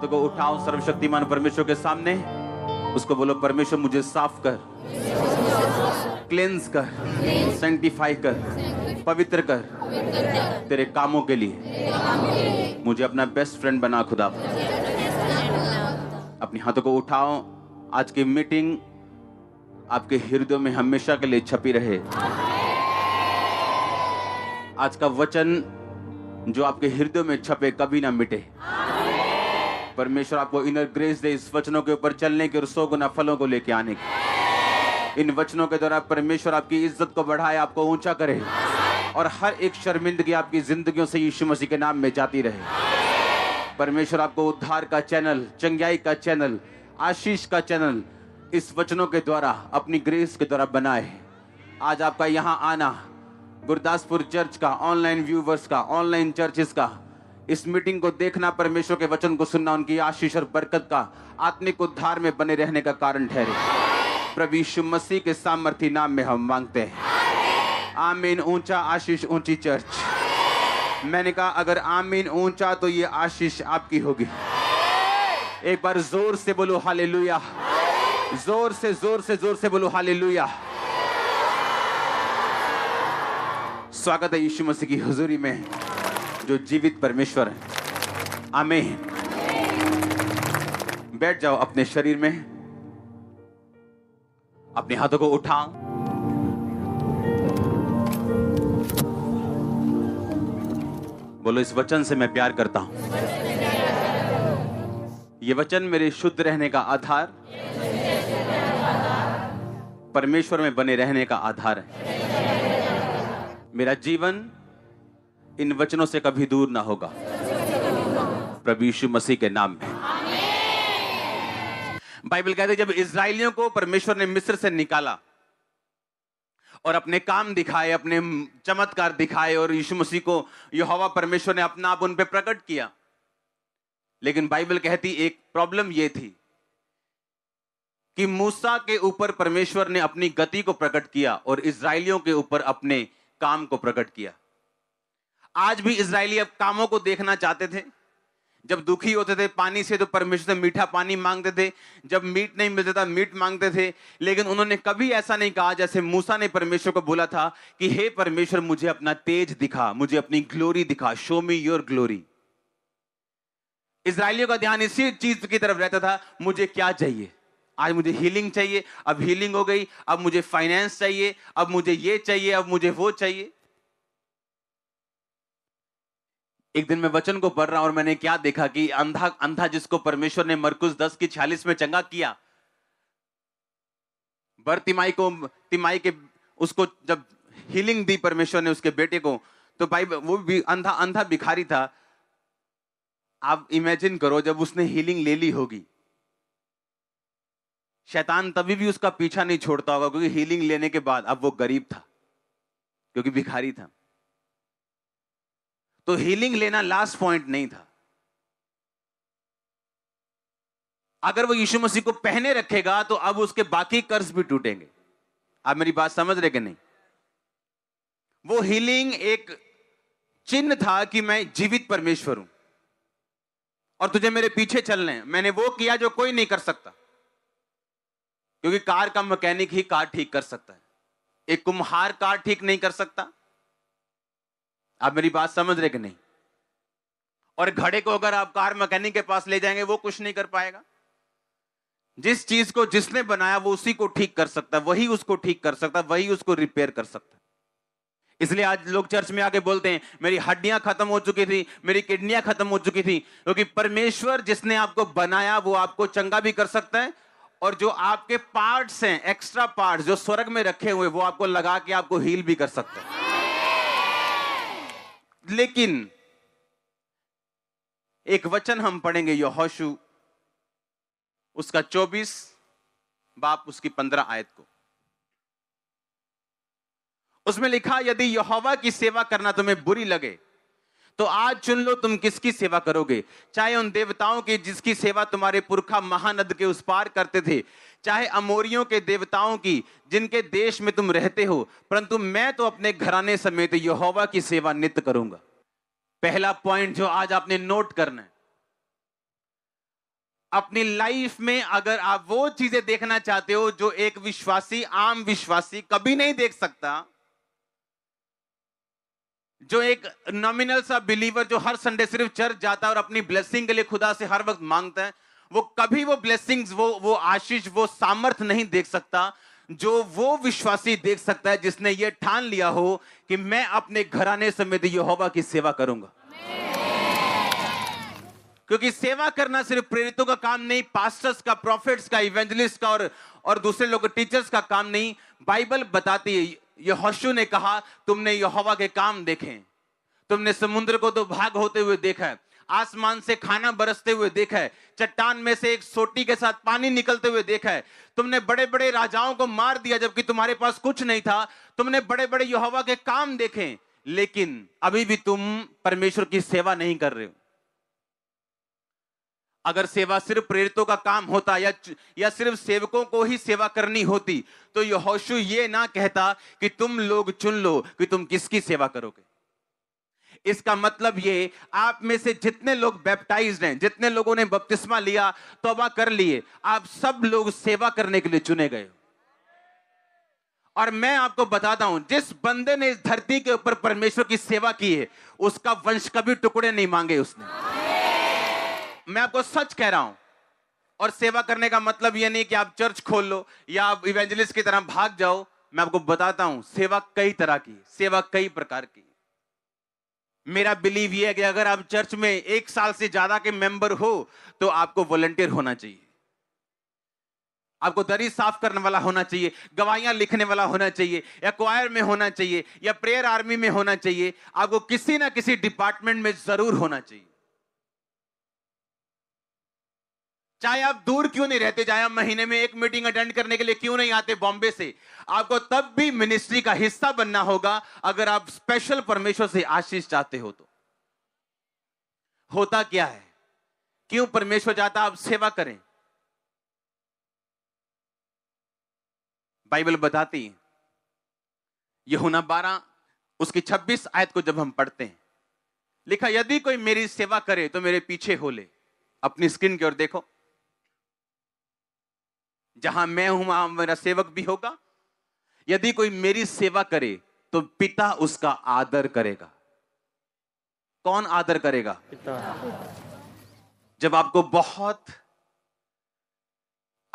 हाथों को उठाओ सर्वशक्तिमान परमेश्वर के सामने उसको बोलो परमेश्वर मुझे साफ कर क्लेंस कर सेंटिफाई कर पवित्र कर तेरे कामों के लिए मुझे अपना बेस्ट फ्रेंड बना खुदा अपने हाथों को उठाओ आज की मीटिंग आपके हृदय में हमेशा के लिए छपी रहे आज का वचन जो आपके हृदय में छपे कभी ना मिटे परमेश्वर आपको इनर ग्रेस दे इस वचनों के ऊपर चलने के और सौ गुना फलों को लेके आने के इन वचनों के द्वारा परमेश्वर आपकी इज्जत को बढ़ाए आपको ऊंचा करे और हर एक शर्मिंदगी आपकी जिंदगियों से यीशु मसीह के नाम में जाती रहे परमेश्वर आपको उद्धार का चैनल चंग्याई का चैनल आशीष का चैनल इस वचनों के द्वारा अपनी ग्रेस के द्वारा बनाए आज आपका यहाँ आना गुरदासपुर चर्च का ऑनलाइन व्यूवर्स का ऑनलाइन चर्चिस का इस मीटिंग को देखना परमेश्वर के वचन को सुनना उनकी आशीष और बरकत का आत्मिक उद्धार में बने रहने का कारण ठहरे प्रभु मसीह के सामर्थ्य नाम में हम मांगते हैं आमीन ऊंचा आशीष ऊंची चर्च मैंने कहा अगर आमीन ऊंचा तो ये आशीष आपकी होगी एक बार जोर से बोलो हाले जोर से जोर से जोर से बोलो हाले स्वागत है यीशु मसीह की हजूरी में जो जीवित परमेश्वर है आमीन बैठ जाओ अपने शरीर में अपने हाथों को उठा बोलो इस वचन से मैं प्यार करता हूं ये वचन मेरे शुद्ध रहने का आधार परमेश्वर में बने रहने का आधार है मेरा जीवन इन वचनों से कभी दूर ना होगा प्रभु यीशु मसीह के नाम में बाइबल कहते जब इसराइलियों को परमेश्वर ने मिस्र से निकाला और अपने काम दिखाए अपने चमत्कार दिखाए और यीशु मसीह को यहोवा परमेश्वर ने अपना आप उन पर प्रकट किया लेकिन बाइबल कहती एक प्रॉब्लम यह थी कि मूसा के ऊपर परमेश्वर ने अपनी गति को प्रकट किया और इसराइलियों के ऊपर अपने काम को प्रकट किया आज भी इसराइली अब कामों को देखना चाहते थे जब दुखी होते थे पानी से तो परमेश्वर से मीठा पानी मांगते थे जब मीट नहीं मिलता था मीट मांगते थे लेकिन उन्होंने कभी ऐसा नहीं कहा जैसे मूसा ने परमेश्वर को बोला था कि हे परमेश्वर मुझे अपना तेज दिखा मुझे अपनी ग्लोरी दिखा शो मी योर ग्लोरी इसराइलियों का ध्यान इसी चीज की तरफ रहता था मुझे क्या चाहिए आज मुझे हीलिंग चाहिए अब हीलिंग हो गई अब मुझे फाइनेंस चाहिए अब मुझे ये चाहिए अब मुझे वो चाहिए एक दिन मैं वचन को पढ़ रहा और मैंने क्या देखा कि अंधा अंधा जिसको परमेश्वर ने मरकुस दस की छियालीस में चंगा किया बर तिमाई को तिमाई के उसको जब हीलिंग दी परमेश्वर ने उसके बेटे को तो भाई वो भी अंधा अंधा भिखारी था आप इमेजिन करो जब उसने हीलिंग ले ली होगी शैतान तभी भी उसका पीछा नहीं छोड़ता होगा क्योंकि हीलिंग लेने के बाद अब वो गरीब था क्योंकि भिखारी था तो हीलिंग लेना लास्ट पॉइंट नहीं था अगर वो यीशु मसीह को पहने रखेगा तो अब उसके बाकी कर्ज भी टूटेंगे आप मेरी बात समझ रहे कि नहीं वो हीलिंग एक चिन्ह था कि मैं जीवित परमेश्वर हूं और तुझे मेरे पीछे चलने मैंने वो किया जो कोई नहीं कर सकता क्योंकि कार का मैकेनिक ही कार ठीक कर सकता है एक कुम्हार कार ठीक नहीं कर सकता आप मेरी बात समझ रहे कि नहीं और घड़े को अगर आप कार मैकेनिक के पास ले जाएंगे वो कुछ नहीं कर पाएगा जिस चीज को जिसने बनाया वो उसी को ठीक कर सकता है वही उसको ठीक कर सकता है वही उसको रिपेयर कर सकता है इसलिए आज लोग चर्च में आके बोलते हैं मेरी हड्डियां खत्म हो चुकी थी मेरी किडनियां खत्म हो चुकी थी क्योंकि तो परमेश्वर जिसने आपको बनाया वो आपको चंगा भी कर सकता है और जो आपके पार्ट्स हैं एक्स्ट्रा पार्ट्स जो स्वर्ग में रखे हुए वो आपको लगा के आपको हील भी कर सकता है लेकिन एक वचन हम पढ़ेंगे यहोशु उसका 24 बाप उसकी 15 आयत को उसमें लिखा यदि यहोवा की सेवा करना तुम्हें बुरी लगे तो आज चुन लो तुम किसकी सेवा करोगे चाहे उन देवताओं की जिसकी सेवा तुम्हारे पुरखा महानद के उस पार करते थे चाहे अमोरियों के देवताओं की जिनके देश में तुम रहते हो परंतु मैं तो अपने घराने समेत यहोवा की सेवा नित्य करूंगा पहला पॉइंट जो आज आपने नोट करना है अपनी लाइफ में अगर आप वो चीजें देखना चाहते हो जो एक विश्वासी आम विश्वासी कभी नहीं देख सकता जो एक नॉमिनल सा बिलीवर जो हर संडे सिर्फ चर्च जाता है और अपनी ब्लेसिंग के लिए खुदा से हर वक्त मांगता है वो कभी वो ब्लेसिंग्स वो वो आशीष वो सामर्थ नहीं देख सकता जो वो विश्वासी देख सकता है जिसने ये ठान लिया हो कि मैं अपने घराने समेत यहोवा की सेवा करूंगा क्योंकि सेवा करना सिर्फ प्रेरितों का काम नहीं पास्टर्स का प्रॉफिट्स का इवेंजलिस्ट का और और दूसरे लोग टीचर्स का काम नहीं बाइबल बताती है यहोशु ने कहा तुमने यहोवा के काम देखे तुमने समुद्र को तो भाग होते हुए देखा है आसमान से खाना बरसते हुए देखा है चट्टान में से एक सोटी के साथ पानी निकलते हुए देखा है तुमने बड़े बड़े राजाओं को मार दिया जबकि तुम्हारे पास कुछ नहीं था तुमने बड़े बड़े यहोवा के काम देखे लेकिन अभी भी तुम परमेश्वर की सेवा नहीं कर रहे हो अगर सेवा सिर्फ प्रेरितों का काम होता या या सिर्फ सेवकों को ही सेवा करनी होती तो यहोशु ये ना कहता कि तुम लोग चुन लो कि तुम किसकी सेवा करोगे इसका मतलब ये आप में से जितने लोग बैप्टाइज हैं जितने लोगों ने बपतिस्मा लिया तोबा कर लिए आप सब लोग सेवा करने के लिए चुने गए और मैं आपको बताता हूं जिस बंदे ने इस धरती के ऊपर परमेश्वर की सेवा की है उसका वंश कभी टुकड़े नहीं मांगे उसने मैं आपको सच कह रहा हूं और सेवा करने का मतलब यह नहीं कि आप चर्च खोल लो या आप इवेंजलिस्ट की तरह भाग जाओ मैं आपको बताता हूं सेवा कई तरह की सेवा कई प्रकार की मेरा बिलीव यह है कि अगर आप चर्च में एक साल से ज्यादा के मेंबर हो तो आपको वॉलंटियर होना चाहिए आपको दरी साफ करने वाला होना चाहिए गवाहियां लिखने वाला होना चाहिए या क्वायर में होना चाहिए या प्रेयर आर्मी में होना चाहिए आपको किसी ना किसी डिपार्टमेंट में जरूर होना चाहिए चाहे आप दूर क्यों नहीं रहते चाहे आप महीने में एक मीटिंग अटेंड करने के लिए क्यों नहीं आते बॉम्बे से आपको तब भी मिनिस्ट्री का हिस्सा बनना होगा अगर आप स्पेशल परमेश्वर से आशीष चाहते हो तो होता क्या है क्यों परमेश्वर चाहता आप सेवा करें बाइबल बताती यहुना बारह उसकी छब्बीस आयत को जब हम पढ़ते हैं लिखा यदि कोई मेरी सेवा करे तो मेरे पीछे हो ले अपनी स्क्रीन की ओर देखो जहां मैं हूं वहां मेरा सेवक भी होगा यदि कोई मेरी सेवा करे तो पिता उसका आदर करेगा कौन आदर करेगा पिता जब आपको बहुत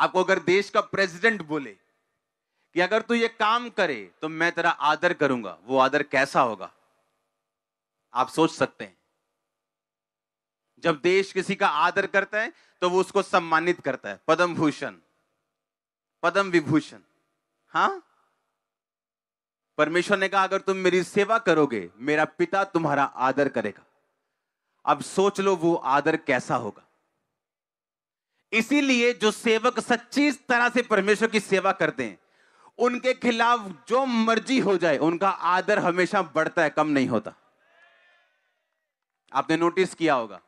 आपको अगर देश का प्रेसिडेंट बोले कि अगर तू ये काम करे तो मैं तेरा आदर करूंगा वो आदर कैसा होगा आप सोच सकते हैं जब देश किसी का आदर करता है तो वो उसको सम्मानित करता है पद्म भूषण पदम विभूषण हाँ परमेश्वर ने कहा अगर तुम मेरी सेवा करोगे मेरा पिता तुम्हारा आदर करेगा अब सोच लो वो आदर कैसा होगा इसीलिए जो सेवक सच्ची तरह से परमेश्वर की सेवा करते हैं उनके खिलाफ जो मर्जी हो जाए उनका आदर हमेशा बढ़ता है कम नहीं होता आपने नोटिस किया होगा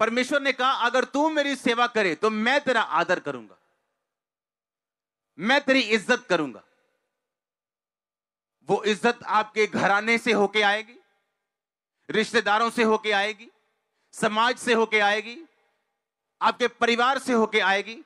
परमेश्वर ने कहा अगर तू मेरी सेवा करे तो मैं तेरा आदर करूंगा मैं तेरी इज्जत करूंगा वो इज्जत आपके घराने से होके आएगी रिश्तेदारों से होके आएगी समाज से होके आएगी आपके परिवार से होके आएगी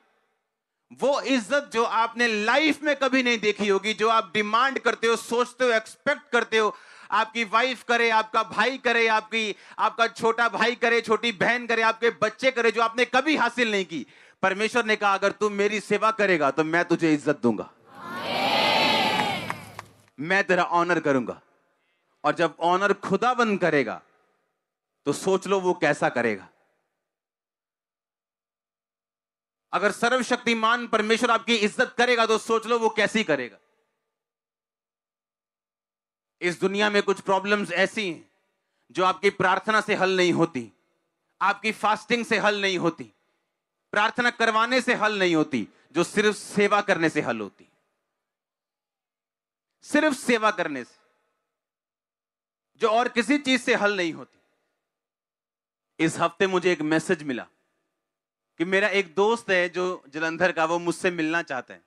वो इज्जत जो आपने लाइफ में कभी नहीं देखी होगी जो आप डिमांड करते हो सोचते हो एक्सपेक्ट करते हो आपकी वाइफ करे आपका भाई करे आपकी आपका छोटा भाई करे छोटी बहन करे आपके बच्चे करे जो आपने कभी हासिल नहीं की परमेश्वर ने कहा अगर तुम मेरी सेवा करेगा तो मैं तुझे इज्जत दूंगा मैं तेरा ऑनर करूंगा और जब ऑनर खुदा बंद करेगा तो सोच लो वो कैसा करेगा अगर सर्वशक्तिमान परमेश्वर आपकी इज्जत करेगा तो सोच लो वो कैसी करेगा इस दुनिया में कुछ प्रॉब्लम्स ऐसी हैं जो आपकी प्रार्थना से हल नहीं होती आपकी फास्टिंग से हल नहीं होती प्रार्थना करवाने से हल नहीं होती जो सिर्फ सेवा करने से हल होती सिर्फ सेवा करने से जो और किसी चीज से हल नहीं होती इस हफ्ते मुझे एक मैसेज मिला कि मेरा एक दोस्त है जो जलंधर का वो मुझसे मिलना चाहता है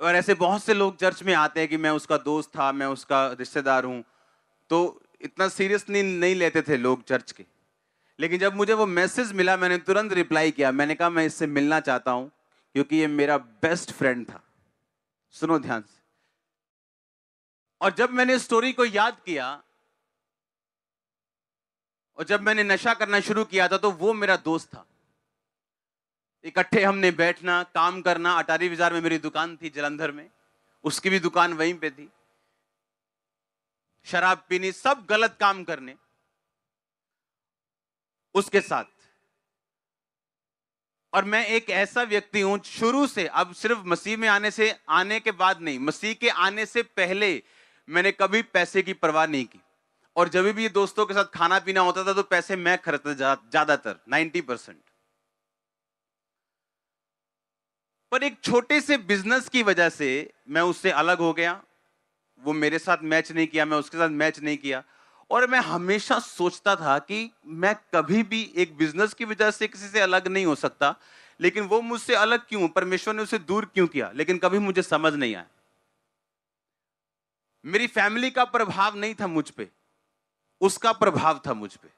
और ऐसे बहुत से लोग चर्च में आते हैं कि मैं उसका दोस्त था मैं उसका रिश्तेदार हूँ तो इतना सीरियसली नहीं लेते थे लोग चर्च के लेकिन जब मुझे वो मैसेज मिला मैंने तुरंत रिप्लाई किया मैंने कहा मैं इससे मिलना चाहता हूँ क्योंकि ये मेरा बेस्ट फ्रेंड था सुनो ध्यान से और जब मैंने स्टोरी को याद किया और जब मैंने नशा करना शुरू किया था तो वो मेरा दोस्त था इकट्ठे हमने बैठना काम करना अटारी बाजार में मेरी दुकान थी जलंधर में उसकी भी दुकान वहीं पे थी शराब पीनी सब गलत काम करने उसके साथ और मैं एक ऐसा व्यक्ति हूं शुरू से अब सिर्फ मसीह में आने से आने के बाद नहीं मसीह के आने से पहले मैंने कभी पैसे की परवाह नहीं की और जब भी दोस्तों के साथ खाना पीना होता था तो पैसे मैं खर्चता ज्यादातर नाइन्टी परसेंट पर एक छोटे से बिजनेस की वजह से मैं उससे अलग हो गया वो मेरे साथ मैच नहीं किया मैं उसके साथ मैच नहीं किया और मैं हमेशा सोचता था कि मैं कभी भी एक बिजनेस की वजह से किसी से अलग नहीं हो सकता लेकिन वो मुझसे अलग क्यों परमेश्वर ने उसे दूर क्यों किया लेकिन कभी मुझे समझ नहीं आया मेरी फैमिली का प्रभाव नहीं था मुझ पर उसका प्रभाव था मुझ पर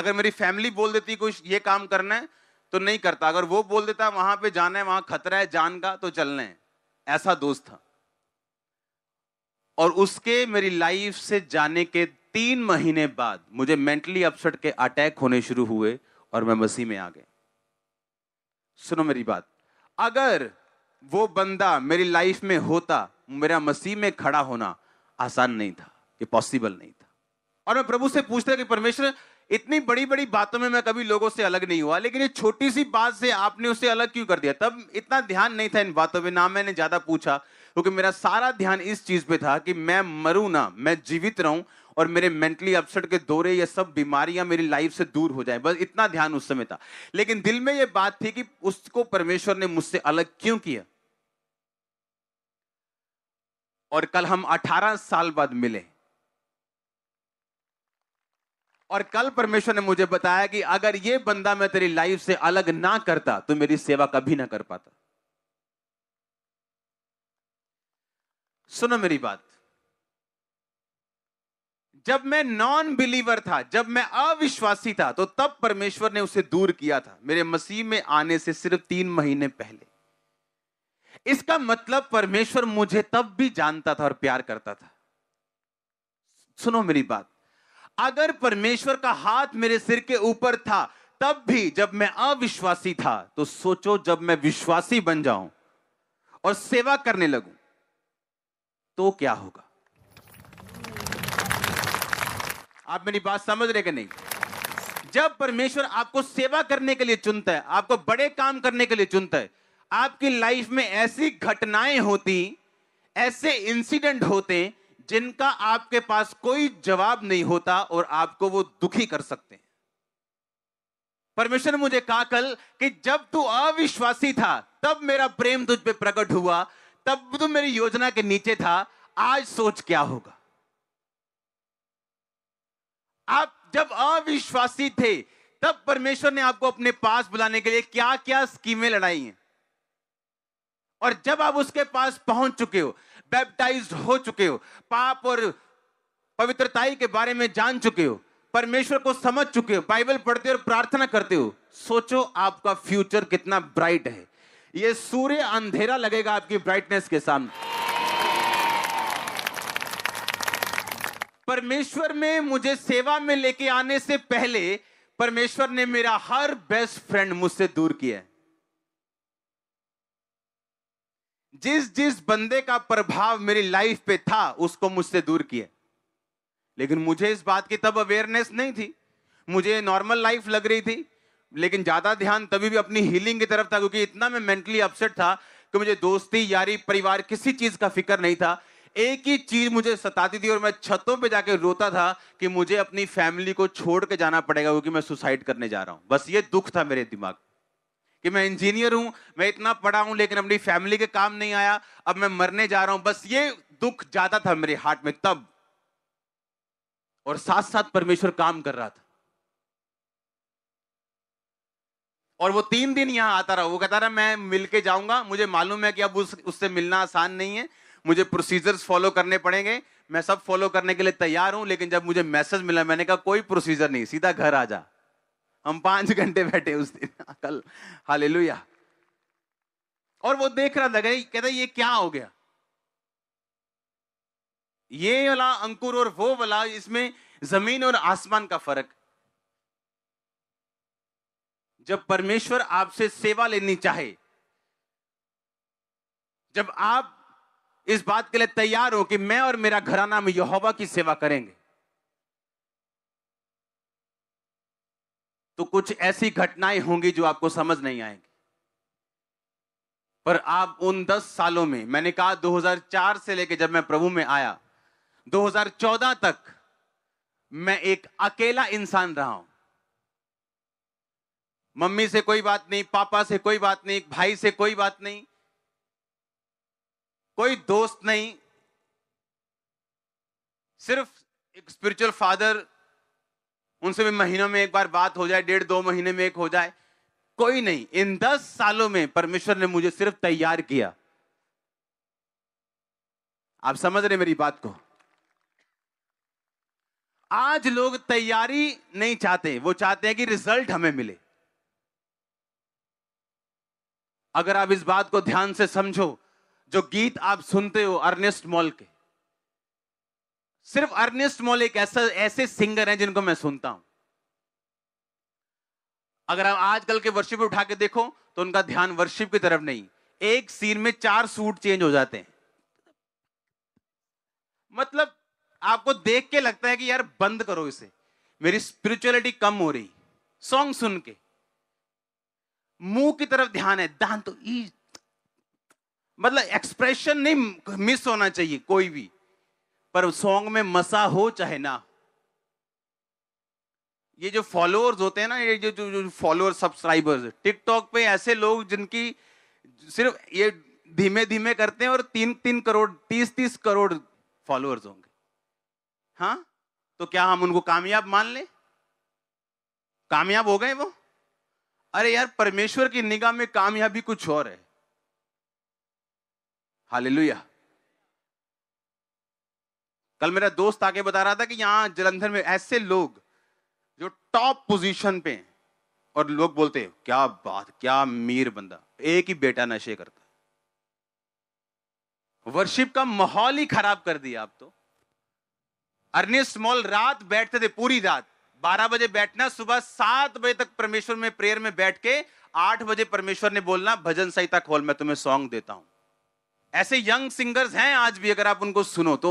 अगर मेरी फैमिली बोल देती कुछ ये काम करना है तो नहीं करता अगर वो बोल देता वहां पे जाना है वहां खतरा है जान का तो चलना है ऐसा दोस्त था और उसके मेरी लाइफ से जाने के तीन महीने बाद मुझे मेंटली अपसेट के अटैक होने शुरू हुए और मैं मसीह में आ गया सुनो मेरी बात अगर वो बंदा मेरी लाइफ में होता मेरा मसीह में खड़ा होना आसान नहीं था ये पॉसिबल नहीं था और मैं प्रभु से पूछता कि परमेश्वर इतनी बड़ी बड़ी बातों में मैं कभी लोगों से अलग नहीं हुआ लेकिन ये छोटी सी बात से आपने उसे अलग क्यों कर दिया तब इतना ध्यान नहीं था इन बातों पे ना मैंने ज़्यादा पूछा क्योंकि मेरा सारा ध्यान इस चीज़ पे था कि मैं मरू ना मैं जीवित रहूं और मेरे मेंटली अपसेट के दौरे ये सब बीमारियां मेरी लाइफ से दूर हो जाए बस इतना ध्यान उस समय था लेकिन दिल में ये बात थी कि उसको परमेश्वर ने मुझसे अलग क्यों किया और कल हम 18 साल बाद मिले और कल परमेश्वर ने मुझे बताया कि अगर ये बंदा मैं तेरी लाइफ से अलग ना करता तो मेरी सेवा कभी ना कर पाता सुनो मेरी बात जब मैं नॉन बिलीवर था जब मैं अविश्वासी था तो तब परमेश्वर ने उसे दूर किया था मेरे मसीह में आने से सिर्फ तीन महीने पहले इसका मतलब परमेश्वर मुझे तब भी जानता था और प्यार करता था सुनो मेरी बात अगर परमेश्वर का हाथ मेरे सिर के ऊपर था तब भी जब मैं अविश्वासी था तो सोचो जब मैं विश्वासी बन जाऊं और सेवा करने लगूं तो क्या होगा आप मेरी बात समझ रहे कि नहीं जब परमेश्वर आपको सेवा करने के लिए चुनता है आपको बड़े काम करने के लिए चुनता है आपकी लाइफ में ऐसी घटनाएं होती ऐसे इंसिडेंट होते जिनका आपके पास कोई जवाब नहीं होता और आपको वो दुखी कर सकते हैं परमेश्वर ने मुझे कहा कल कि जब तू अविश्वासी था तब मेरा प्रेम तुझ पे प्रकट हुआ तब तू मेरी योजना के नीचे था आज सोच क्या होगा आप जब अविश्वासी थे तब परमेश्वर ने आपको अपने पास बुलाने के लिए क्या क्या स्कीमें लड़ाई हैं और जब आप उसके पास पहुंच चुके हो बैप्टाइज हो चुके हो पाप और पवित्रताई के बारे में जान चुके हो परमेश्वर को समझ चुके हो बाइबल पढ़ते हो और प्रार्थना करते हो सोचो आपका फ्यूचर कितना ब्राइट है ये सूर्य अंधेरा लगेगा आपकी ब्राइटनेस के सामने परमेश्वर में मुझे सेवा में लेके आने से पहले परमेश्वर ने मेरा हर बेस्ट फ्रेंड मुझसे दूर किया है जिस जिस बंदे का प्रभाव मेरी लाइफ पे था उसको मुझसे दूर किया लेकिन मुझे इस बात की तब अवेयरनेस नहीं थी मुझे नॉर्मल लाइफ लग रही थी लेकिन ज़्यादा ध्यान तभी भी अपनी हीलिंग की तरफ था क्योंकि इतना मैं मेंटली अपसेट था कि मुझे दोस्ती यारी परिवार किसी चीज़ का फिक्र नहीं था एक ही चीज़ मुझे सताती थी और मैं छतों पे जाके रोता था कि मुझे अपनी फैमिली को छोड़ के जाना पड़ेगा क्योंकि मैं सुसाइड करने जा रहा हूं बस ये दुख था मेरे दिमाग कि मैं इंजीनियर हूं मैं इतना पढ़ा हूं लेकिन अपनी फैमिली के काम नहीं आया अब मैं मरने जा रहा हूं बस ये दुख ज्यादा था मेरे हार्ट में तब और साथ साथ परमेश्वर काम कर रहा था और वो तीन दिन यहां आता रहा वो कहता रहा मैं मिलके जाऊंगा मुझे मालूम है कि अब उस उससे मिलना आसान नहीं है मुझे प्रोसीजर्स फॉलो करने पड़ेंगे मैं सब फॉलो करने के लिए तैयार हूं लेकिन जब मुझे मैसेज मिला मैंने कहा कोई प्रोसीजर नहीं सीधा घर आ जा हम पांच घंटे बैठे उस दिन कल हाले और वो देख रहा था कहता ये क्या हो गया ये वाला अंकुर और वो वाला इसमें जमीन और आसमान का फर्क जब परमेश्वर आपसे सेवा लेनी चाहे जब आप इस बात के लिए तैयार हो कि मैं और मेरा घराना में यहोवा की सेवा करेंगे तो कुछ ऐसी घटनाएं होंगी जो आपको समझ नहीं आएंगी पर आप उन दस सालों में मैंने कहा 2004 से लेकर जब मैं प्रभु में आया 2014 तक मैं एक अकेला इंसान रहा हूं मम्मी से कोई बात नहीं पापा से कोई बात नहीं भाई से कोई बात नहीं कोई दोस्त नहीं सिर्फ एक स्पिरिचुअल फादर उनसे भी महीनों में एक बार बात हो जाए डेढ़ दो महीने में एक हो जाए कोई नहीं इन दस सालों में परमेश्वर ने मुझे सिर्फ तैयार किया आप समझ रहे मेरी बात को आज लोग तैयारी नहीं चाहते वो चाहते हैं कि रिजल्ट हमें मिले अगर आप इस बात को ध्यान से समझो जो गीत आप सुनते हो अर्नेस्ट मॉल के सिर्फ अर्नेस्ट मॉल एक ऐसा ऐसे सिंगर हैं जिनको मैं सुनता हूं अगर आप आजकल के वर्शिप उठा के देखो तो उनका ध्यान वर्शिप की तरफ नहीं एक सीन में चार सूट चेंज हो जाते हैं मतलब आपको देख के लगता है कि यार बंद करो इसे मेरी स्पिरिचुअलिटी कम हो रही सॉन्ग सुन के मुंह की तरफ ध्यान है दान तो ई मतलब एक्सप्रेशन नहीं मिस होना चाहिए कोई भी पर सॉन्ग में मसा हो चाहे ना ये जो फॉलोअर्स होते हैं ना ये जो जो, जो फॉलोअर सब्सक्राइबर्स टिकटॉक पे ऐसे लोग जिनकी सिर्फ ये धीमे धीमे करते हैं और तीन तीन करोड़ तीस तीस करोड़ फॉलोअर्स होंगे हाँ तो क्या हम उनको कामयाब मान लें कामयाब हो गए वो अरे यार परमेश्वर की निगाह में कामयाबी कुछ और है हालेलुया कल मेरा दोस्त आके बता रहा था कि यहाँ जलंधर में ऐसे लोग जो टॉप पोजीशन पे और लोग बोलते हैं क्या बात क्या मीर बंदा एक ही बेटा नशे करता वर्शिप का माहौल ही खराब कर दिया आप तो अर्नेस्ट मॉल रात बैठते थे पूरी रात बारह बजे बैठना सुबह सात बजे तक परमेश्वर में प्रेयर में बैठ के आठ बजे परमेश्वर ने बोलना भजन संहिता खोल मैं तुम्हें सॉन्ग देता हूं ऐसे यंग सिंगर्स हैं आज भी अगर आप उनको सुनो तो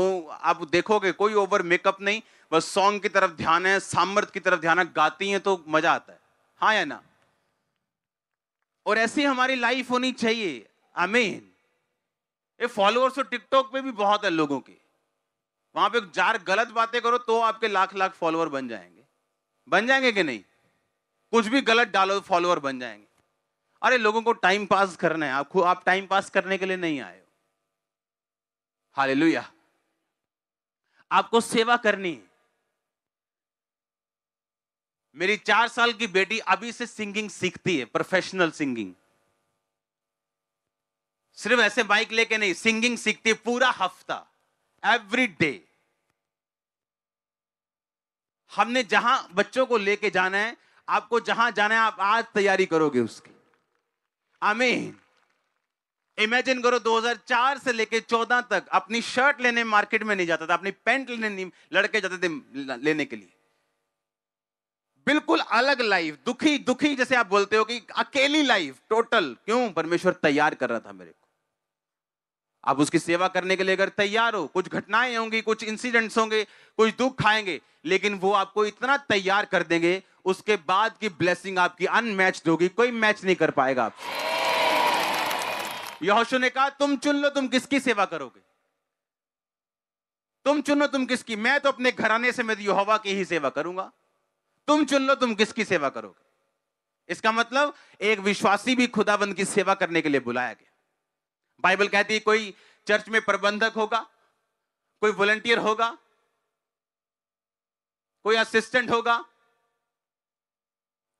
आप देखोगे कोई ओवर मेकअप नहीं बस सॉन्ग की तरफ ध्यान है सामर्थ की तरफ ध्यान है गाती हैं तो मजा आता है हाँ या ना और ऐसी हमारी लाइफ होनी चाहिए आमीन ये फॉलोअर्स और टिकटॉक पे भी बहुत है लोगों के वहां पे जार गलत बातें करो तो आपके लाख लाख फॉलोअर बन जाएंगे बन जाएंगे कि नहीं कुछ भी गलत डालो फॉलोअर बन जाएंगे अरे लोगों को टाइम पास करना है आपको आप टाइम पास करने के लिए नहीं आए हो हालेलुया आपको सेवा करनी है मेरी चार साल की बेटी अभी से सिंगिंग सीखती है प्रोफेशनल सिंगिंग सिर्फ ऐसे बाइक लेके नहीं सिंगिंग सीखती है पूरा हफ्ता एवरी डे हमने जहां बच्चों को लेके जाना है आपको जहां जाना है आप आज तैयारी करोगे उसकी आमीन इमेजिन करो 2004 से लेके 14 तक अपनी शर्ट लेने मार्केट में नहीं जाता था अपनी पैंट लेने नहीं लड़के जाते थे लेने के लिए बिल्कुल अलग लाइफ दुखी दुखी जैसे आप बोलते हो कि अकेली लाइफ टोटल क्यों परमेश्वर तैयार कर रहा था मेरे को आप उसकी सेवा करने के लिए अगर तैयार हो कुछ घटनाएं होंगी कुछ इंसिडेंट्स होंगे कुछ दुख खाएंगे लेकिन वो आपको इतना तैयार कर देंगे उसके बाद की ब्लेसिंग आपकी अनमैच्ड होगी कोई मैच नहीं कर पाएगा आपसे यहोशू ने कहा तुम चुन लो तुम किसकी सेवा करोगे तुम चुन लो तुम किसकी मैं तो अपने घराने से मैं यहोवा की ही सेवा करूंगा तुम चुन लो तुम किसकी सेवा करोगे इसका मतलब एक विश्वासी भी खुदाबंद की सेवा करने के लिए बुलाया गया बाइबल कहती है कोई चर्च में प्रबंधक होगा कोई वॉलंटियर होगा कोई असिस्टेंट होगा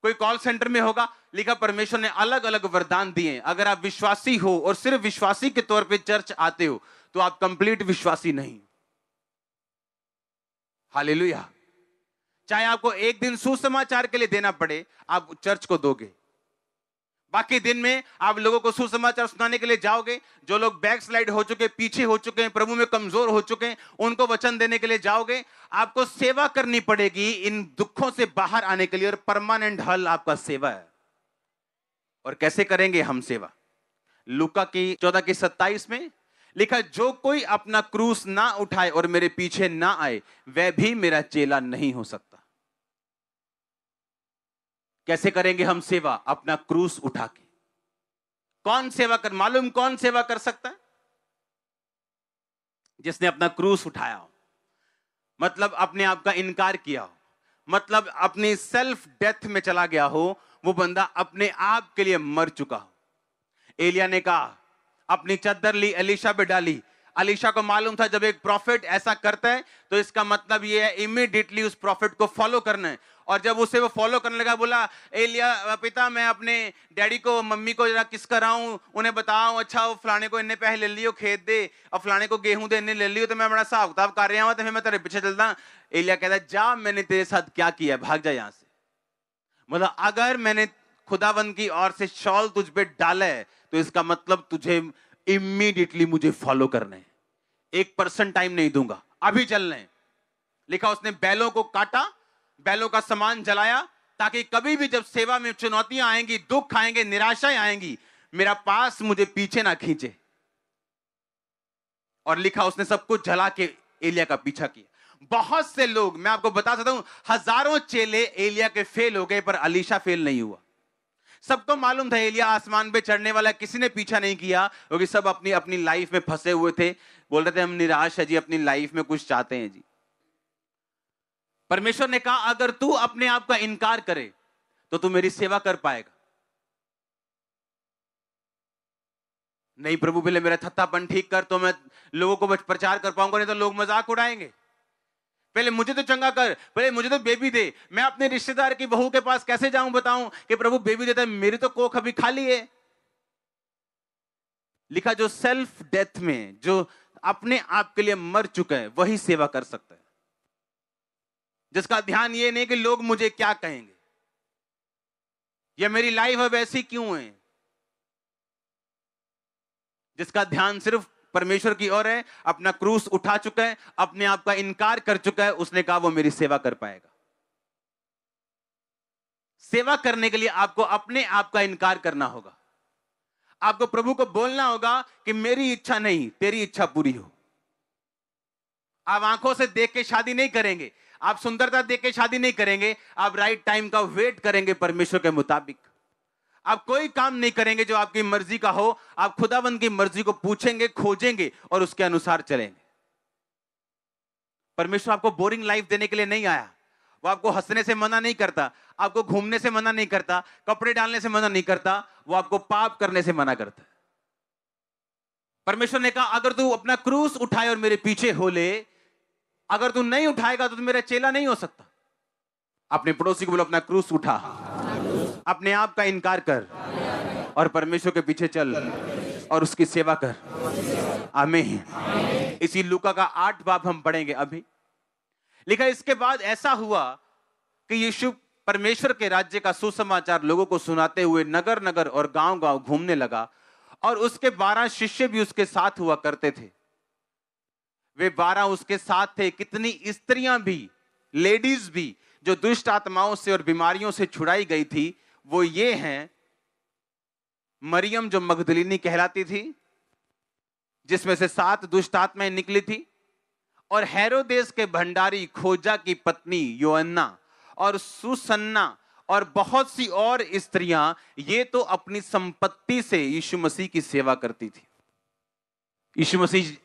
कोई कॉल सेंटर में होगा लिखा परमेश्वर ने अलग अलग वरदान दिए अगर आप विश्वासी हो और सिर्फ विश्वासी के तौर पे चर्च आते हो तो आप कंप्लीट विश्वासी नहीं हालेलुया चाहे आपको एक दिन सुसमाचार के लिए देना पड़े आप चर्च को दोगे बाकी दिन में आप लोगों को सुसमाचार सुनाने के लिए जाओगे जो लोग बैक स्लाइड हो चुके पीछे हो चुके हैं प्रभु में कमजोर हो चुके हैं उनको वचन देने के लिए जाओगे आपको सेवा करनी पड़ेगी इन दुखों से बाहर आने के लिए और परमानेंट हल आपका सेवा है और कैसे करेंगे हम सेवा लुका की चौदह की सत्ताईस में लिखा जो कोई अपना क्रूस ना उठाए और मेरे पीछे ना आए वह भी मेरा चेला नहीं हो सकता कैसे करेंगे हम सेवा अपना क्रूस उठा के कौन सेवा कर मालूम कौन सेवा कर सकता है जिसने अपना क्रूस उठाया हो मतलब अपने आप का इनकार किया हो मतलब अपनी सेल्फ डेथ में चला गया हो वो बंदा अपने आप के लिए मर चुका हो एलिया ने कहा अपनी चद्दर ली अलीशा पे डाली अलीशा को मालूम था जब एक प्रॉफिट ऐसा करता है तो इसका मतलब ये है इमीडिएटली उस प्रॉफिट को फॉलो करना है और जब उसे वो फॉलो करने लगा बोला ए लिया पिता मैं अपने डैडी को मम्मी को जरा किस कराऊँ उन्हें बताऊँ अच्छा वो फलाने को इन्हें पैसे ले लियो खेत दे और फलाने को गेहूँ दे इन्हें ले लियो तो मैं बड़ा हिसाब किताब कर रहा हूँ तो मैं तेरे पीछे चलता एलिया कहता जा मैंने तेरे साथ क्या किया भाग जा यहाँ से मतलब अगर मैंने खुदाबंद की और से शॉल तुझ पर डाला है तो इसका मतलब तुझे इमीडिएटली मुझे फॉलो करना है एक परसेंट टाइम नहीं दूंगा अभी चल रहे लिखा उसने बैलों को काटा बैलों का सामान जलाया ताकि कभी भी जब सेवा में चुनौतियां आएंगी दुख आएंगे निराशाएं आएंगी मेरा पास मुझे पीछे ना खींचे और लिखा उसने सब कुछ जला के एलिया का पीछा किया बहुत से लोग मैं आपको बता सकता हूं हजारों चेले एलिया के फेल हो गए पर अलीशा फेल नहीं हुआ सबको मालूम था एलिया आसमान पे चढ़ने वाला किसी ने पीछा नहीं किया क्योंकि सब अपनी अपनी लाइफ में फंसे हुए थे बोल रहे थे हम निराश है जी अपनी लाइफ में कुछ चाहते हैं जी परमेश्वर ने कहा अगर तू अपने आप का इनकार करे तो तू मेरी सेवा कर पाएगा नहीं प्रभु पहले मेरा थत्तापन ठीक कर तो मैं लोगों को प्रचार कर पाऊंगा नहीं तो लोग मजाक उड़ाएंगे पहले मुझे तो चंगा कर पहले मुझे तो बेबी दे मैं अपने रिश्तेदार की बहू के पास कैसे जाऊं बताऊं कि प्रभु बेबी देता है मेरी तो कोख अभी खाली है लिखा जो सेल्फ डेथ में जो अपने आप के लिए मर चुका है वही सेवा कर सकता है जिसका ध्यान ये नहीं कि लोग मुझे क्या कहेंगे ये मेरी लाइफ अब ऐसी क्यों है जिसका ध्यान सिर्फ परमेश्वर की ओर है अपना क्रूस उठा चुका है अपने आप का इनकार कर चुका है उसने कहा वो मेरी सेवा कर पाएगा सेवा करने के लिए आपको अपने आप का इनकार करना होगा आपको प्रभु को बोलना होगा कि मेरी इच्छा नहीं तेरी इच्छा पूरी हो आप आंखों से देख के शादी नहीं करेंगे आप सुंदरता देख के शादी नहीं करेंगे आप राइट टाइम का वेट करेंगे परमेश्वर के मुताबिक आप कोई काम नहीं करेंगे जो आपकी मर्जी का हो आप खुदाबंद की मर्जी को पूछेंगे खोजेंगे और उसके अनुसार चलेंगे परमेश्वर आपको बोरिंग लाइफ देने के लिए नहीं आया वो आपको हंसने से मना नहीं करता आपको घूमने से मना नहीं करता कपड़े डालने से मना नहीं करता वो आपको पाप करने से मना करता परमेश्वर ने कहा अगर तू अपना क्रूस उठाए और मेरे पीछे हो ले अगर तू नहीं उठाएगा तो तू मेरा चेला नहीं हो सकता अपने पड़ोसी को बोलो अपना क्रूस उठा अपने आप का इनकार कर और परमेश्वर के पीछे चल और उसकी सेवा कर आमे इसी लुका का आठ बाप हम पढ़ेंगे अभी लिखा इसके बाद ऐसा हुआ कि यीशु परमेश्वर के राज्य का सुसमाचार लोगों को सुनाते हुए नगर नगर और गांव गांव घूमने लगा और उसके बारह शिष्य भी उसके साथ हुआ करते थे वे बारह उसके साथ थे कितनी स्त्रियां भी लेडीज भी जो दुष्ट आत्माओं से और बीमारियों से छुड़ाई गई थी वो ये हैं मरियम जो मगदलिनी कहलाती थी जिसमें से सात दुष्ट आत्माएं निकली थी और हैरो देश के भंडारी खोजा की पत्नी योन्ना और सुसन्ना और बहुत सी और स्त्रियां ये तो अपनी संपत्ति से यीशु मसीह की सेवा करती थी यीशु मसीह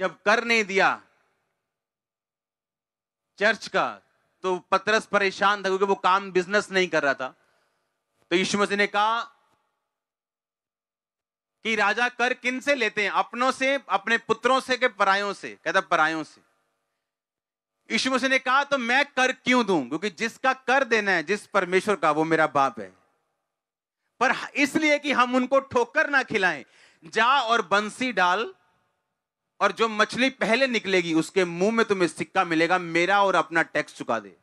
जब कर नहीं दिया चर्च का तो पतरस परेशान था क्योंकि वो काम बिजनेस नहीं कर रहा था तो यीशु मसीह ने कहा कि राजा कर किन से लेते हैं अपनों से अपने पुत्रों से के परायों से कहता परायों से यीशु मसीह ने कहा तो मैं कर क्यों दूं क्योंकि जिसका कर देना है जिस परमेश्वर का वो मेरा बाप है पर इसलिए कि हम उनको ठोकर ना खिलाएं जा और बंसी डाल और जो मछली पहले निकलेगी उसके मुंह में तुम्हें सिक्का मिलेगा मेरा और अपना टैक्स चुका दे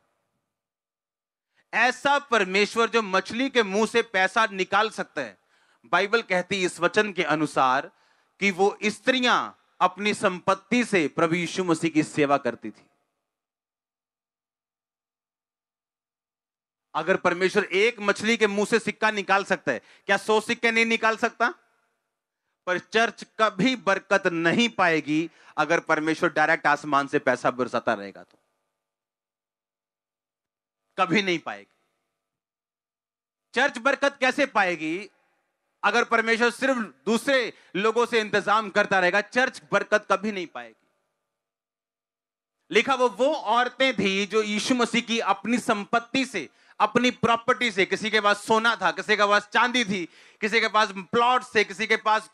ऐसा परमेश्वर जो मछली के मुंह से पैसा निकाल सकता है बाइबल कहती इस वचन के अनुसार कि वो स्त्रियां अपनी संपत्ति से प्रभु यीशु मसीह की सेवा करती थी अगर परमेश्वर एक मछली के मुंह से सिक्का निकाल सकता है क्या सौ सिक्के नहीं निकाल सकता पर चर्च कभी बरकत नहीं पाएगी अगर परमेश्वर डायरेक्ट आसमान से पैसा बरसाता रहेगा तो कभी नहीं पाएगी चर्च बरकत कैसे पाएगी अगर परमेश्वर सिर्फ दूसरे लोगों से इंतजाम करता रहेगा चर्च बरकत कभी नहीं पाएगी लिखा वो वो औरतें थी जो यीशु मसीह की अपनी संपत्ति से अपनी प्रॉपर्टी से किसी के पास सोना था किसी के पास चांदी थी किसी के पास प्लॉट से किसी के पास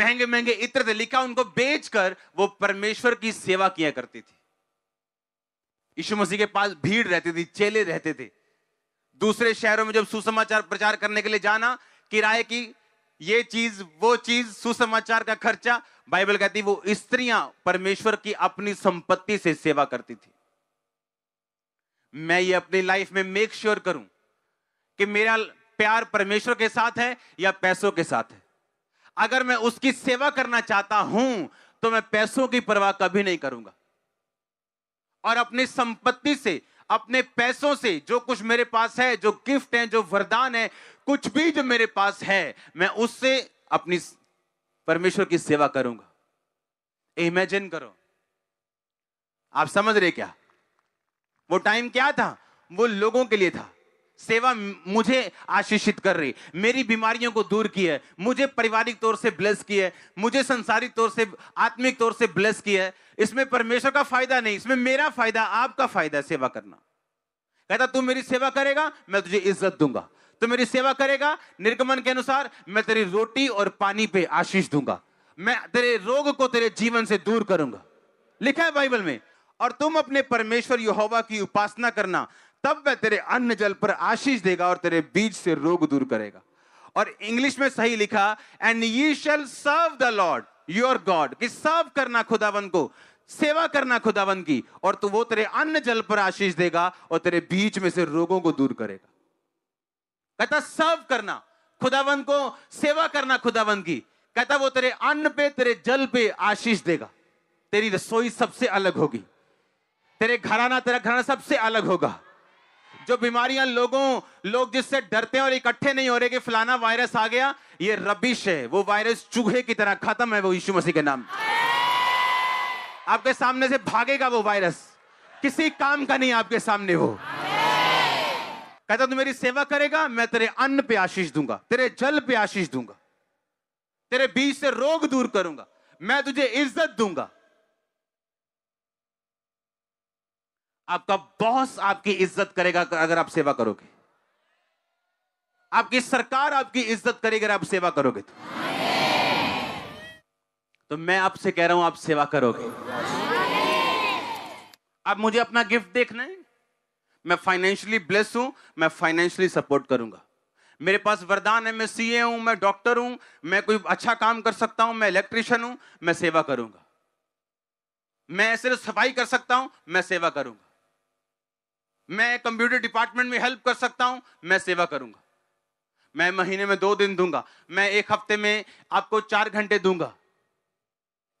महंगे महंगे इत्र थे लिखा उनको बेचकर वो परमेश्वर की सेवा किया करती थी यीशु मसीह के पास भीड़ रहती थी चेले रहते थे दूसरे शहरों में जब सुसमाचार प्रचार करने के लिए जाना किराए की ये चीज वो चीज सुसमाचार का खर्चा बाइबल कहती वो स्त्रियां परमेश्वर की अपनी संपत्ति से सेवा करती थी मैं ये अपनी लाइफ में मेक श्योर sure करूं कि मेरा प्यार परमेश्वर के साथ है या पैसों के साथ है अगर मैं उसकी सेवा करना चाहता हूं तो मैं पैसों की परवाह कभी नहीं करूंगा और अपनी संपत्ति से अपने पैसों से जो कुछ मेरे पास है जो गिफ्ट है जो वरदान है कुछ भी जो मेरे पास है मैं उससे अपनी परमेश्वर की सेवा करूंगा इमेजिन करो आप समझ रहे क्या वो टाइम क्या था वो लोगों के लिए था सेवा मुझे आशीषित कर रही मेरी बीमारियों को दूर की है मुझे पारिवारिक तौर से ब्लेस की है मुझे संसारिक तौर से आत्मिक तौर से ब्लेस की है इसमें परमेश्वर का फायदा नहीं इसमें मेरा फायदा आपका फायदा सेवा करना कहता तू मेरी सेवा करेगा मैं तुझे इज्जत दूंगा तू मेरी सेवा करेगा निर्गमन के अनुसार मैं तेरी रोटी और पानी पे आशीष दूंगा मैं तेरे रोग को तेरे जीवन से दूर करूंगा लिखा है बाइबल में और तुम अपने परमेश्वर यहोवा की उपासना करना तब वह तेरे अन्न जल पर आशीष देगा और तेरे बीज से रोग दूर करेगा और इंग्लिश में सही लिखा and you shall serve the Lord your God कि सर्व करना खुदावन को सेवा करना खुदावन की और तो वो तेरे अन्न जल पर आशीष देगा और तेरे बीच में से रोगों को दूर करेगा कहता सर्व करना खुदावन को सेवा करना खुदावन की कहता वो तेरे अन्न पे तेरे जल पे आशीष देगा तेरी रसोई सबसे अलग होगी तेरे घराना तेरा घराना सबसे अलग होगा जो बीमारियां लोगों लोग जिससे डरते हैं और इकट्ठे नहीं हो रहे कि फलाना वायरस आ गया ये रबिश है वो वायरस चूहे की तरह खत्म है वो यीशु मसीह के नाम आपके सामने से भागेगा वो वायरस किसी काम का नहीं आपके सामने वो कहता तू मेरी सेवा करेगा मैं तेरे अन्न पे आशीष दूंगा तेरे जल पे आशीष दूंगा तेरे बीज से रोग दूर करूंगा मैं तुझे इज्जत दूंगा आपका बॉस आपकी इज्जत करेगा अगर आप सेवा करोगे आपकी सरकार आपकी इज्जत करेगी अगर आप सेवा करोगे तो तो मैं आपसे कह रहा हूं आप सेवा करोगे आप मुझे अपना गिफ्ट देखना है मैं फाइनेंशियली ब्लेस हूं मैं फाइनेंशियली सपोर्ट करूंगा मेरे पास वरदान है मैं सीए हूं मैं डॉक्टर हूं मैं कोई अच्छा काम कर सकता हूं मैं इलेक्ट्रिशियन हूं मैं सेवा करूंगा मैं सिर्फ तो सफाई कर सकता हूं मैं सेवा करूंगा मैं कंप्यूटर डिपार्टमेंट में हेल्प कर सकता हूं मैं सेवा करूंगा मैं महीने में दो दिन दूंगा मैं एक हफ्ते में आपको चार घंटे दूंगा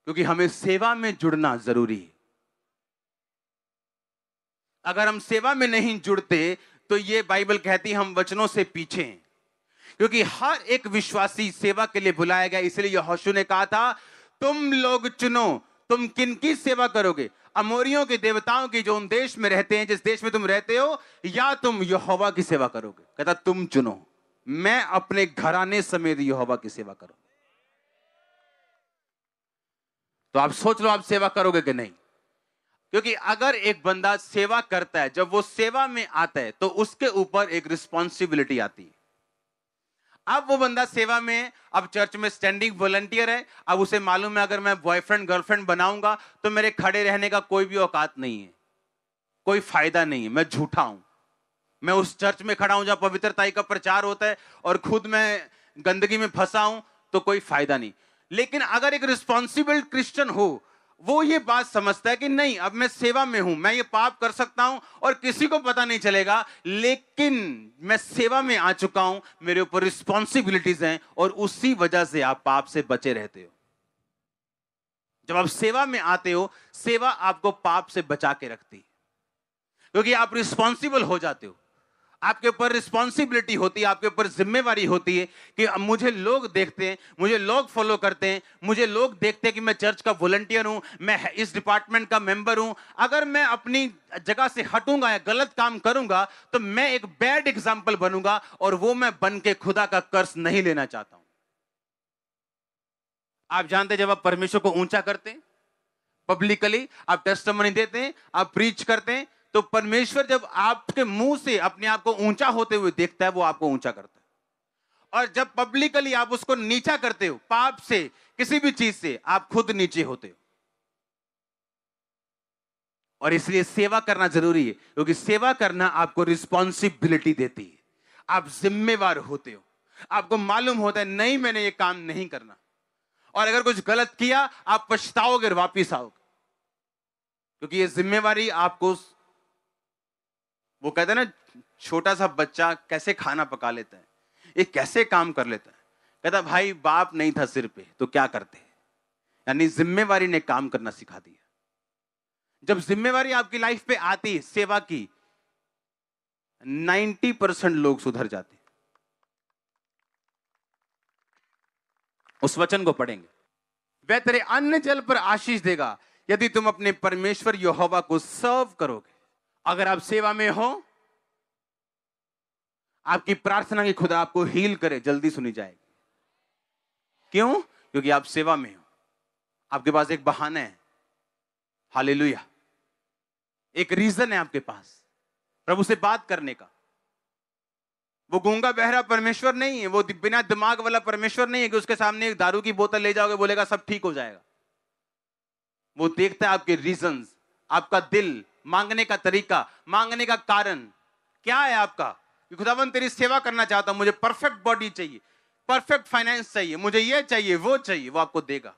क्योंकि हमें सेवा में जुड़ना जरूरी है अगर हम सेवा में नहीं जुड़ते तो ये बाइबल कहती हम वचनों से पीछे हैं क्योंकि हर एक विश्वासी सेवा के लिए बुलाया गया इसलिए यहोशू ने कहा था तुम लोग चुनो तुम किन की सेवा करोगे अमोरियों के देवताओं की जो उन देश में रहते हैं जिस देश में तुम रहते हो या तुम यहोवा की सेवा करोगे कहता तुम चुनो मैं अपने घराने समेत यहोवा की सेवा करूंगा तो आप सोच लो आप सेवा करोगे कि नहीं क्योंकि अगर एक बंदा सेवा करता है जब वो सेवा में आता है तो उसके ऊपर एक रिस्पॉन्सिबिलिटी आती है अब वो बंदा सेवा में है अब चर्च में स्टैंडिंग वॉलंटियर है अब उसे मालूम है अगर मैं बॉयफ्रेंड गर्लफ्रेंड बनाऊंगा तो मेरे खड़े रहने का कोई भी औकात नहीं है कोई फायदा नहीं है मैं झूठा हूं मैं उस चर्च में खड़ा हूं जहां पवित्रताई का प्रचार होता है और खुद मैं गंदगी में फंसा हूं तो कोई फायदा नहीं लेकिन अगर एक रिस्पॉन्सिबल क्रिश्चियन हो वो ये बात समझता है कि नहीं अब मैं सेवा में हूं मैं ये पाप कर सकता हूं और किसी को पता नहीं चलेगा लेकिन मैं सेवा में आ चुका हूं मेरे ऊपर रिस्पॉन्सिबिलिटीज हैं और उसी वजह से आप पाप से बचे रहते हो जब आप सेवा में आते हो सेवा आपको पाप से बचा के रखती क्योंकि आप रिस्पॉन्सिबल हो जाते हो आपके ऊपर रिस्पॉन्सिबिलिटी होती है आपके ऊपर जिम्मेवारी होती है कि मुझे लोग देखते हैं मुझे लोग फॉलो करते हैं मुझे लोग देखते हैं कि मैं चर्च का वॉलंटियर हूं मैं इस डिपार्टमेंट का मेंबर हूं अगर मैं अपनी जगह से हटूंगा या गलत काम करूंगा तो मैं एक बैड एग्जाम्पल बनूंगा और वो मैं बन के खुदा का कर्ज नहीं लेना चाहता हूं आप जानते जब आप परमेश्वर को ऊंचा करते पब्लिकली आप टेस्ट देते हैं आप प्रीच करते हैं तो परमेश्वर जब आपके मुंह से अपने आप को ऊंचा होते हुए देखता है वो आपको ऊंचा करता है और जब पब्लिकली आप उसको नीचा करते हो पाप से किसी भी चीज से आप खुद नीचे होते हो और इसलिए सेवा करना जरूरी है क्योंकि सेवा करना आपको रिस्पॉन्सिबिलिटी देती है आप जिम्मेवार होते हो आपको मालूम होता है नहीं मैंने ये काम नहीं करना और अगर कुछ गलत किया आप पछताओगे वापिस आओगे क्योंकि ये जिम्मेवारी आपको वो कहते हैं ना छोटा सा बच्चा कैसे खाना पका लेता है ये कैसे काम कर लेता है कहता भाई बाप नहीं था सिर पे तो क्या करते यानी जिम्मेवारी ने काम करना सिखा दिया जब जिम्मेवारी आपकी लाइफ पे आती है सेवा की 90 परसेंट लोग सुधर जाते उस वचन को पढ़ेंगे वह तेरे अन्य जल पर आशीष देगा यदि तुम अपने परमेश्वर यहोवा को सर्व करोगे अगर आप सेवा में हो आपकी प्रार्थना की खुदा आपको हील करे जल्दी सुनी जाएगी क्यों क्योंकि आप सेवा में हो आपके पास एक बहाना है हालेलुया एक रीजन है आपके पास प्रभु से बात करने का वो गूंगा बहरा परमेश्वर नहीं है वो बिना दिमाग वाला परमेश्वर नहीं है कि उसके सामने एक दारू की बोतल ले जाओगे बोलेगा सब ठीक हो जाएगा वो देखता है आपके रीजन आपका दिल मांगने का तरीका मांगने का कारण क्या है आपका कि खुदावन तेरी सेवा करना चाहता हूं मुझे परफेक्ट बॉडी चाहिए परफेक्ट फाइनेंस चाहिए मुझे ये चाहिए वो चाहिए वो आपको देगा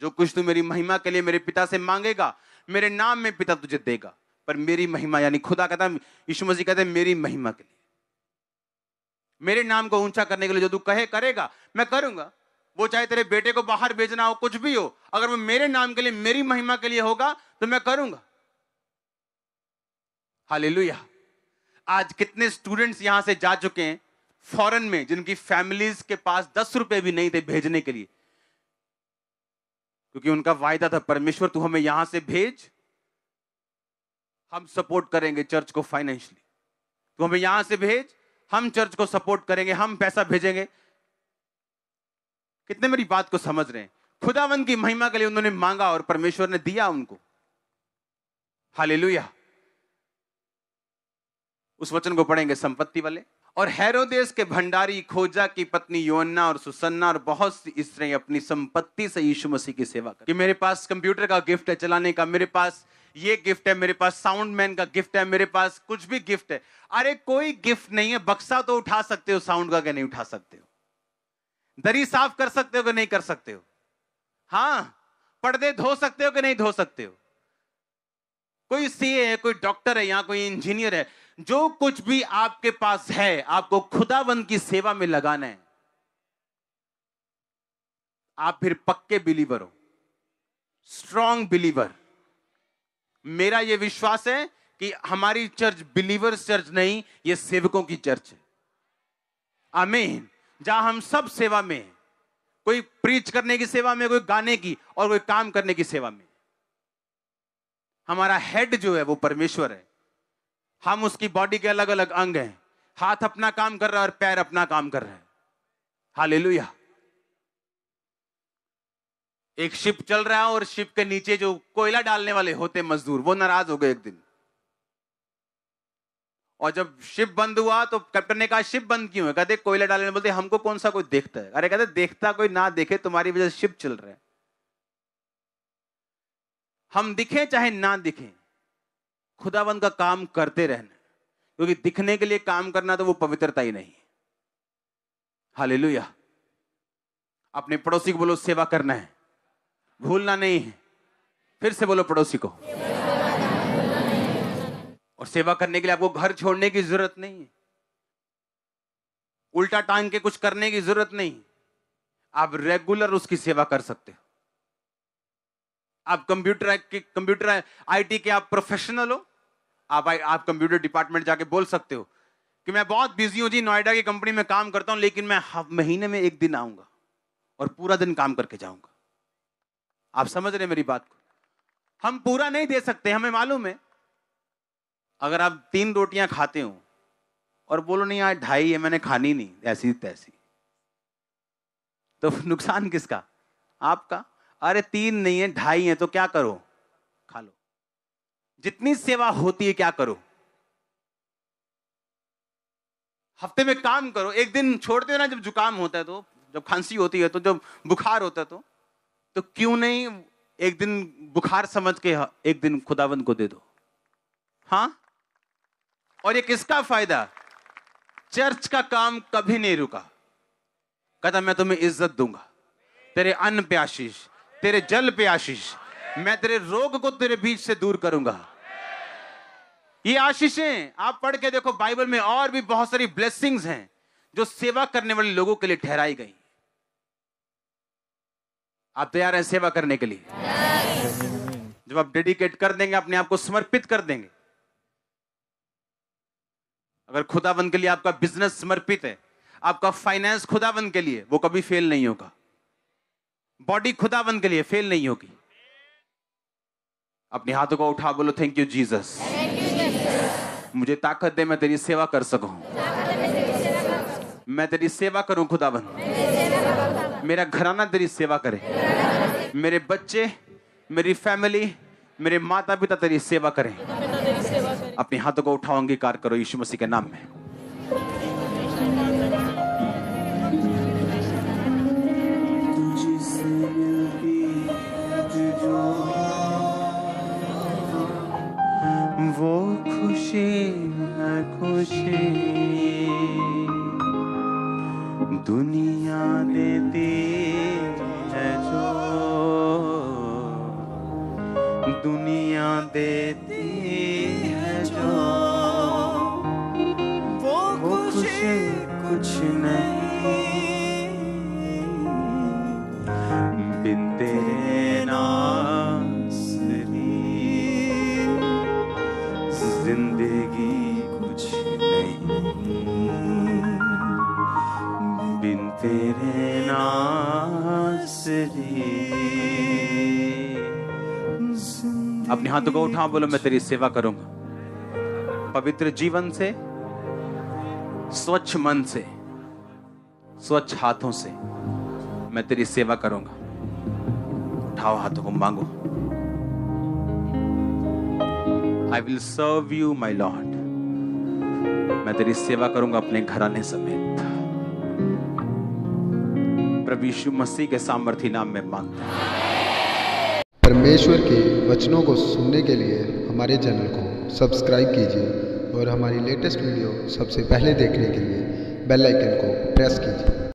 जो कुछ तू मेरी महिमा के लिए मेरे पिता से मांगेगा मेरे नाम में पिता तुझे देगा पर मेरी महिमा यानी खुदा कहता यीशु मसीह कहते मेरी महिमा के लिए मेरे नाम को ऊंचा करने के लिए जो तू कहे करेगा मैं करूंगा वो चाहे तेरे बेटे को बाहर भेजना हो कुछ भी हो अगर वो मेरे नाम के लिए मेरी महिमा के लिए होगा तो मैं करूंगा हालेलुया आज कितने स्टूडेंट्स यहां से जा चुके हैं फॉरेन में जिनकी फैमिलीज के पास दस रुपए भी नहीं थे भेजने के लिए क्योंकि उनका वायदा था परमेश्वर तू हमें यहां से भेज हम सपोर्ट करेंगे चर्च को फाइनेंशियली तू हमें यहां से भेज हम चर्च को सपोर्ट करेंगे हम पैसा भेजेंगे कितने मेरी बात को समझ रहे हैं खुदावन की महिमा के लिए उन्होंने मांगा और परमेश्वर ने दिया उनको हालेलुया उस वचन को पढ़ेंगे संपत्ति वाले और हेरोदेश के भंडारी खोजा की पत्नी योन्ना और सुसन्ना और बहुत सी स्त्री अपनी संपत्ति से यीशु मसीह की सेवा कर कि मेरे पास कंप्यूटर का गिफ्ट है चलाने का मेरे पास ये गिफ्ट है मेरे पास साउंड मैन का गिफ्ट है मेरे पास कुछ भी गिफ्ट है अरे कोई गिफ्ट नहीं है बक्सा तो उठा सकते हो साउंड का क्या नहीं उठा सकते हो दरी साफ कर सकते हो कि नहीं कर सकते हो हाँ पर्दे धो सकते हो कि नहीं धो सकते हो कोई सीए है कोई डॉक्टर है यहाँ कोई इंजीनियर है जो कुछ भी आपके पास है आपको खुदाबंद की सेवा में लगाना है आप फिर पक्के बिलीवर हो स्ट्रांग बिलीवर मेरा यह विश्वास है कि हमारी चर्च बिलीवर चर्च नहीं ये सेवकों की चर्च है अमीन जहां हम सब सेवा में कोई प्रीच करने की सेवा में कोई गाने की और कोई काम करने की सेवा में हमारा हेड जो है वो परमेश्वर है हम उसकी बॉडी के अलग अलग अंग हैं हाथ अपना काम कर रहा है और पैर अपना काम कर रहा है हालेलुया एक शिप चल रहा है और शिप के नीचे जो कोयला डालने वाले होते मजदूर वो नाराज हो गए एक दिन और जब शिप बंद हुआ तो कैप्टन ने कहा शिप बंद क्यों है कहते कोयला डालने बोलते हमको कौन सा कोई देखता है अरे कहते देखता कोई ना देखे तुम्हारी वजह से शिप चल रहा है हम दिखें चाहे ना दिखें खुदावन का काम करते रहना क्योंकि दिखने के लिए काम करना तो वो पवित्रता ही नहीं हाले अपने पड़ोसी को बोलो सेवा करना है भूलना नहीं है फिर से बोलो पड़ोसी को और सेवा करने के लिए आपको घर छोड़ने की जरूरत नहीं है उल्टा टांग के कुछ करने की जरूरत नहीं आप रेगुलर उसकी सेवा कर सकते हो आप कंप्यूटर के कंप्यूटर आईटी के आप प्रोफेशनल हो आप आप कंप्यूटर डिपार्टमेंट जाके बोल सकते हो कि मैं बहुत बिजी हूँ जी नोएडा की कंपनी में काम करता हूं लेकिन मैं महीने में एक दिन आऊंगा और पूरा दिन काम करके जाऊंगा आप समझ रहे मेरी बात को हम पूरा नहीं दे सकते हमें मालूम है अगर आप तीन रोटियां खाते हो और बोलो नहीं आज ढाई है मैंने खानी नहीं ऐसी तैसी तो नुकसान किसका आपका अरे तीन नहीं है ढाई है तो क्या करो खा लो जितनी सेवा होती है क्या करो हफ्ते में काम करो एक दिन छोड़ते हो ना जब जुकाम होता है तो जब खांसी होती है तो जब बुखार होता है तो तो क्यों नहीं एक दिन बुखार समझ के एक दिन खुदाबंद को दे दो हाँ और ये किसका फायदा चर्च का काम कभी नहीं रुका कहता मैं तुम्हें इज्जत दूंगा तेरे अन्न पे आशीष तेरे जल पे आशीष मैं तेरे रोग को तेरे बीच से दूर करूंगा ये आशीषें आप पढ़ के देखो बाइबल में और भी बहुत सारी ब्लेसिंग्स हैं जो सेवा करने वाले लोगों के लिए ठहराई गई आप तैयार हैं सेवा करने के लिए जब आप डेडिकेट कर देंगे अपने आप को समर्पित कर देंगे अगर खुदाबंद के लिए आपका बिजनेस समर्पित है आपका फाइनेंस खुदाबंद के लिए वो कभी फेल नहीं होगा बॉडी खुदाबंद के लिए फेल नहीं होगी अपने हाथों को उठा बोलो थैंक यू जीसस मुझे ताकत दे मैं तेरी सेवा कर सकूं मैं तेरी सेवा करूं खुदाबंद मेरा घराना तेरी सेवा करे मेरे बच्चे मेरी फैमिली मेरे माता पिता तेरी सेवा करें अपने हाथों को उठाओ अंगीकार करो यीशु मसीह के नाम में ও খুশি খুশি দুনিয়া দে দুনিয়া দেতি হো খুশি কুছ নেই अपने हाथों को उठाओ बोलो मैं तेरी सेवा करूंगा पवित्र जीवन से स्वच्छ मन से स्वच्छ हाथों से मैं तेरी सेवा करूंगा उठाओ हाथों को मांगो I will serve you my Lord मैं तेरी सेवा करूंगा अपने घराने समेत प्रभु यीशु मसीह के सामर्थी नाम में मांगता हूं परमेश्वर के वचनों को सुनने के लिए हमारे चैनल को सब्सक्राइब कीजिए और हमारी लेटेस्ट वीडियो सबसे पहले देखने के लिए बेल आइकन को प्रेस कीजिए